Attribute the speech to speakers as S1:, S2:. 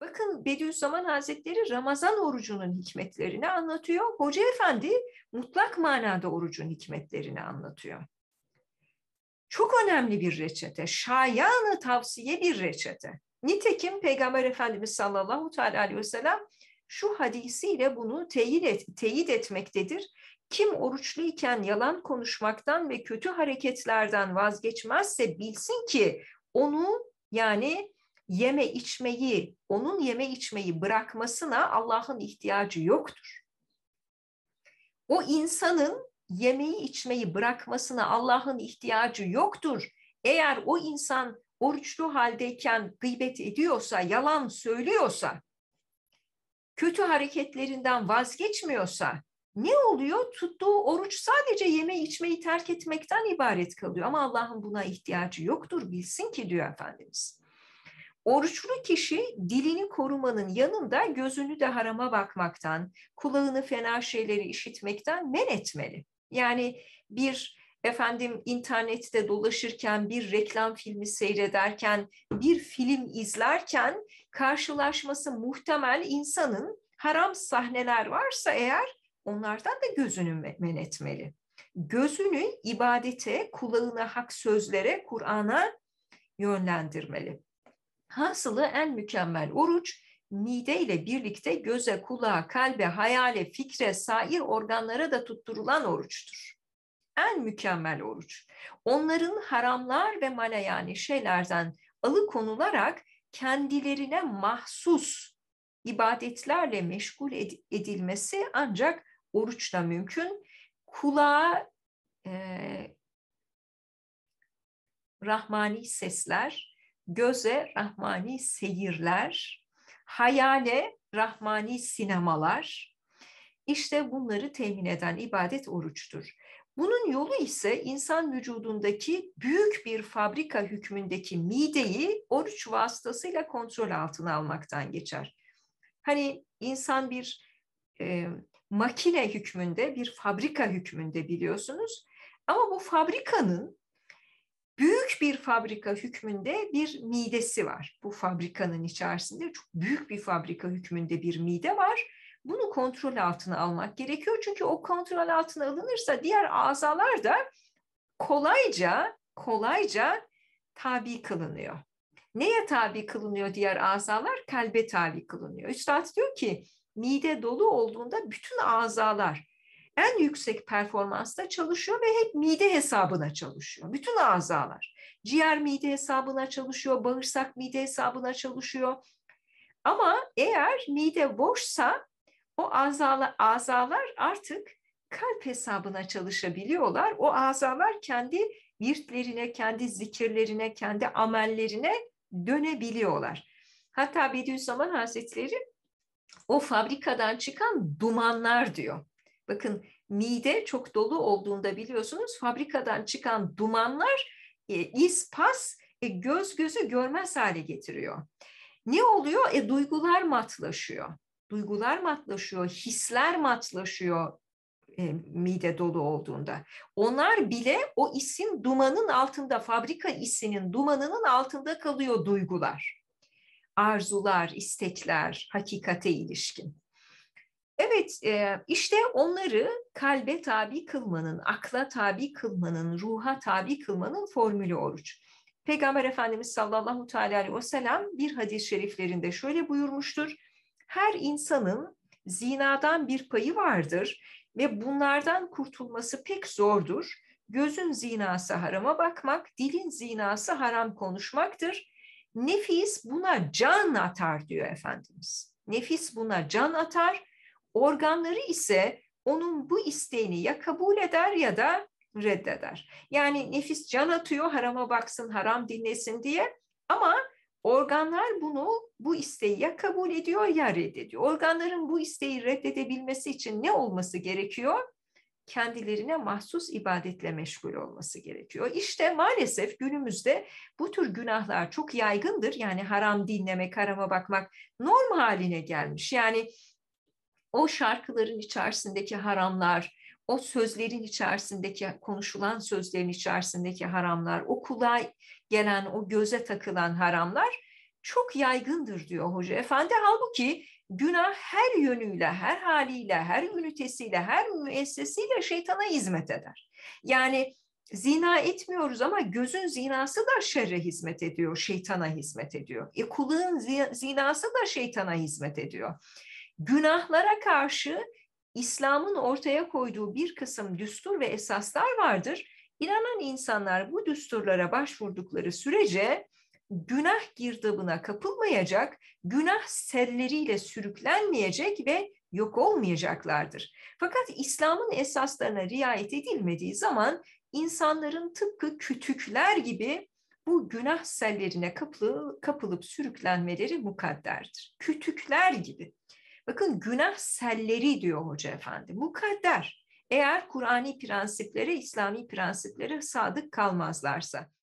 S1: Bakın Bediüzzaman Hazretleri Ramazan orucunun hikmetlerini anlatıyor. Hoca Efendi mutlak manada orucun hikmetlerini anlatıyor. Çok önemli bir reçete, şayanı tavsiye bir reçete. Nitekim Peygamber Efendimiz sallallahu teala aleyhi ve sellem şu hadisiyle bunu teyit, et, teyit etmektedir. Kim oruçluyken yalan konuşmaktan ve kötü hareketlerden vazgeçmezse bilsin ki onu yani yeme içmeyi, onun yeme içmeyi bırakmasına Allah'ın ihtiyacı yoktur. O insanın yemeği içmeyi bırakmasına Allah'ın ihtiyacı yoktur. Eğer o insan oruçlu haldeyken gıybet ediyorsa, yalan söylüyorsa, kötü hareketlerinden vazgeçmiyorsa ne oluyor? Tuttuğu oruç sadece yeme içmeyi terk etmekten ibaret kalıyor. Ama Allah'ın buna ihtiyacı yoktur bilsin ki diyor Efendimiz. Oruçlu kişi dilini korumanın yanında gözünü de harama bakmaktan, kulağını fena şeyleri işitmekten men etmeli. Yani bir efendim internette dolaşırken, bir reklam filmi seyrederken, bir film izlerken karşılaşması muhtemel insanın haram sahneler varsa eğer onlardan da gözünü men etmeli. Gözünü ibadete, kulağına hak sözlere, Kur'an'a yönlendirmeli. Hasılı en mükemmel oruç mide ile birlikte göze, kulağa, kalbe, hayale, fikre, sair organlara da tutturulan oruçtur. En mükemmel oruç. Onların haramlar ve mala yani şeylerden alıkonularak kendilerine mahsus ibadetlerle meşgul edilmesi ancak oruçla mümkün. Kulağa e, rahmani sesler, göze rahmani seyirler, hayale rahmani sinemalar. İşte bunları temin eden ibadet oruçtur. Bunun yolu ise insan vücudundaki büyük bir fabrika hükmündeki mideyi oruç vasıtasıyla kontrol altına almaktan geçer. Hani insan bir e, makine hükmünde, bir fabrika hükmünde biliyorsunuz. Ama bu fabrikanın Büyük bir fabrika hükmünde bir midesi var. Bu fabrikanın içerisinde çok büyük bir fabrika hükmünde bir mide var. Bunu kontrol altına almak gerekiyor. Çünkü o kontrol altına alınırsa diğer azalar da kolayca kolayca tabi kılınıyor. Neye tabi kılınıyor diğer azalar? Kalbe tabi kılınıyor. Üstad diyor ki mide dolu olduğunda bütün azalar en yüksek performansta çalışıyor ve hep mide hesabına çalışıyor. Bütün azalar. Ciğer mide hesabına çalışıyor, bağırsak mide hesabına çalışıyor. Ama eğer mide boşsa o azalar, azalar artık kalp hesabına çalışabiliyorlar. O azalar kendi virtlerine, kendi zikirlerine, kendi amellerine dönebiliyorlar. Hatta Bediüzzaman Hazretleri o fabrikadan çıkan dumanlar diyor. Bakın mide çok dolu olduğunda biliyorsunuz fabrikadan çıkan dumanlar e, iz, e, göz gözü görmez hale getiriyor. Ne oluyor? E, duygular matlaşıyor. Duygular matlaşıyor, hisler matlaşıyor e, mide dolu olduğunda. Onlar bile o isin dumanın altında, fabrika isinin dumanının altında kalıyor duygular. Arzular, istekler, hakikate ilişkin. Evet, e, işte onları kalbe tabi kılmanın, akla tabi kılmanın, ruha tabi kılmanın formülü oruç. Peygamber Efendimiz sallallahu aleyhi ve sellem bir hadis-i şeriflerinde şöyle buyurmuştur. Her insanın zinadan bir payı vardır ve bunlardan kurtulması pek zordur. Gözün zinası harama bakmak, dilin zinası haram konuşmaktır. Nefis buna can atar diyor Efendimiz. Nefis buna can atar Organları ise onun bu isteğini ya kabul eder ya da reddeder. Yani nefis can atıyor harama baksın, haram dinlesin diye ama organlar bunu bu isteği ya kabul ediyor ya reddediyor. Organların bu isteği reddedebilmesi için ne olması gerekiyor? Kendilerine mahsus ibadetle meşgul olması gerekiyor. İşte maalesef günümüzde bu tür günahlar çok yaygındır. Yani haram dinlemek, harama bakmak norm haline gelmiş. Yani o şarkıların içerisindeki haramlar, o sözlerin içerisindeki konuşulan sözlerin içerisindeki haramlar, o kulağa gelen, o göze takılan haramlar çok yaygındır diyor hoca efendi. Halbuki günah her yönüyle, her haliyle, her ünitesiyle, her müessesiyle şeytana hizmet eder. Yani zina etmiyoruz ama gözün zinası da şerre hizmet ediyor, şeytana hizmet ediyor. E kulağın zinası da şeytana hizmet ediyor günahlara karşı İslam'ın ortaya koyduğu bir kısım düstur ve esaslar vardır. İnanan insanlar bu düsturlara başvurdukları sürece günah girdabına kapılmayacak, günah selleriyle sürüklenmeyecek ve yok olmayacaklardır. Fakat İslam'ın esaslarına riayet edilmediği zaman insanların tıpkı kütükler gibi bu günah sellerine kapılı, kapılıp sürüklenmeleri mukadderdir. Kütükler gibi. Bakın günah selleri diyor hoca efendi. Bu Mukadder. Eğer Kur'ani prensiplere, İslami prensiplere sadık kalmazlarsa.